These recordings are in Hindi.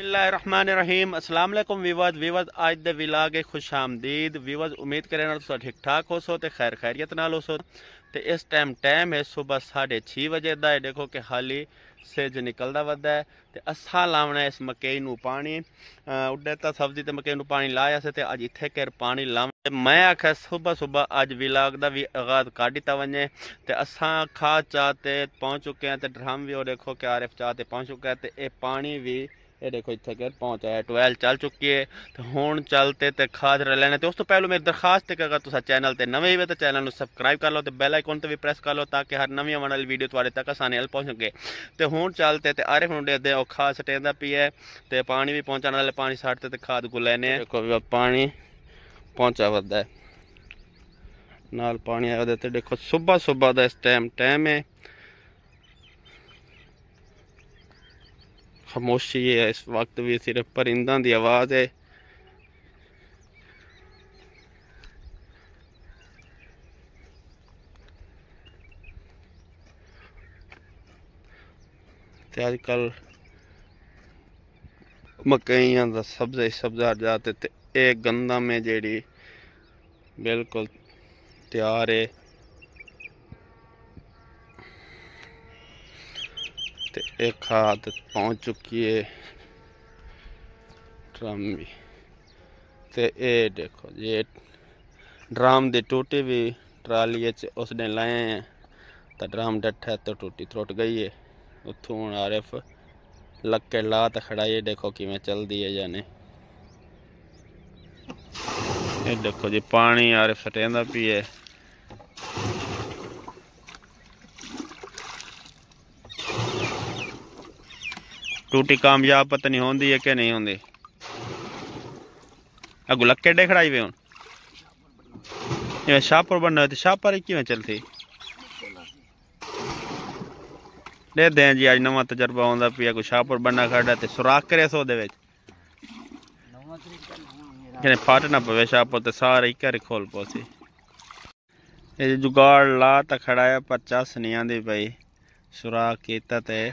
बसमीम असल वीवर्स वीवर्स आज द विलाग ए खुश आमदीद वीवर्स उम्मीद करें तुस ठीक ठाक हो सो तो खैर खैरियत नाल हो सो तो इस टाइम टाइम है सुबह साढ़े छे बजे का है देखो कि हाली सिज निकलता वदा है तो असा लावना इस मकई में पानी उड्डे सब्जी तो मकई में पानी लाया से तो अज इतने केर पानी लाव मैं आख्या सुबह सुबह अज विलाग का भी आगाज का दिता वे तो असा खाद चाहते पहुँच चुके हैं तो ड्रम भी और देखो कि आर एफ चाहते पहुँच चुका है तो यह पानी भी ਇਹ ਦੇਖੋ ਇੱਥੇ ਕਰ ਪਹੁੰਚਾਇਆ 12 ਚੱਲ ਚੁੱਕੀ ਹੈ ਤੇ ਹੁਣ ਚਲਤੇ ਤੇ ਖਾਦ ਰ ਲੈਣੇ ਤੇ ਉਸ ਤੋਂ ਪਹਿਲਾਂ ਮੇਰੀ ਦਰਖਾਸਤ ਹੈ ਕਿ ਅਗਰ ਤੁਸੀਂ ਚੈਨਲ ਤੇ ਨਵੇਂ ਹੋ ਤਾਂ ਚੈਨਲ ਨੂੰ ਸਬਸਕ੍ਰਾਈਬ ਕਰ ਲਓ ਤੇ ਬੈਲ ਆਈਕਨ ਤੇ ਵੀ ਪ੍ਰੈਸ ਕਰ ਲਓ ਤਾਂ ਕਿ ਹਰ ਨਵੀਂ ਆਉਣ ਵਾਲੀ ਵੀਡੀਓ ਤੁਹਾਡੇ ਤੱਕ ਆਸਾਨੀ ਨਾਲ ਪਹੁੰਚ ਸਕੇ ਤੇ ਹੁਣ ਚਲਤੇ ਤੇ ਆਰੇ ਹੁਣ ਦੇ ਉਹ ਖਾਦ ਸਟੇਂਦਾ ਪਿਆ ਤੇ ਪਾਣੀ ਵੀ ਪਹੁੰਚਣ ਵਾਲੇ ਪਾਣੀ ਛੱਡਤੇ ਤੇ ਖਾਦ ਕੋ ਲੈਣੇ ਦੇਖੋ ਵੀ ਪਾਣੀ ਪਹੁੰਚਾ ਵੱਧਦਾ ਨਾਲ ਪਾਣੀ ਆਇਆ ਤੇ ਦੇਖੋ ਸਵੇਰ ਸਵੇਰ ਦਾ ਇਸ ਟਾਈਮ ਟਾਈਮ ਹੈ खामोशी है इस वक्त भी सिर्फ ਪਰਿੰਦਾਂ की आवाज है अजकल ਅੱਜ ਕੱਲ मकइया का सब्जा ही सब्जा जाते ये गंदा में जड़ी बिल्कुल तैयार है एक खाद पहुंच चुकी है ड्रम भी तो ये देखो ये ड्रम की टूटी भी ट्रालिए उस दिन लाए हैं तो ड्रम डठा तो टूटी त्रुट गई है उतू हूँ आरिफ लक्के ला तो खड़ा ये देखो कि मैं चलती है जाने ये देखो जी पानी आरिफ सटेंदा पी है टूटी कामयाब पता नहीं होंगी है कि नहीं होंगी अगू लक केडे खड़ाई वे हूँ इवें शाहपुर बनना तो शाहपुर किवें चलती दे दें जी अज नवा तजर्बा आंदा पिया कोई शाहपुर बनना खड़ा तो सुराख करे सो दे फट ना पवे शाहपुर तो सारे घर खोल पोसी जुगाड़ ला तो खड़ा है पर चस नहीं आती पई सुराख किया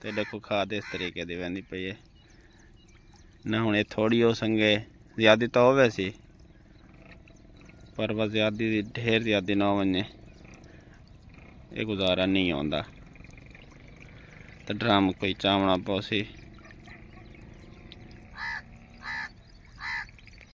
ਤੇ ਦੇਖੋ ਖਾਦ ਇਸ ਤਰੀਕੇ ਦੀ ਵੰਦੀ ਪਈ ਹੈ ਨਾ ਹੁਣੇ ਥੋੜੀ ਹੋ ਸੰਗੇ ਜ਼ਿਆਦੀ ਤਾਂ ਹੋਵੇ ਸੀ ਪਰ ਬਸ ਜ਼ਿਆਦੀ ਦੀ ਢੇਰ ਜ਼ਿਆਦੀ ਨਾ ਵੰਨੇ ਇਹ ਗੁਜ਼ਾਰਾ ਨਹੀਂ ਆਉਂਦਾ ਤੇ ਡਰਮ ਕੋਈ ਚਾਵਣਾ ਪੋਸੀ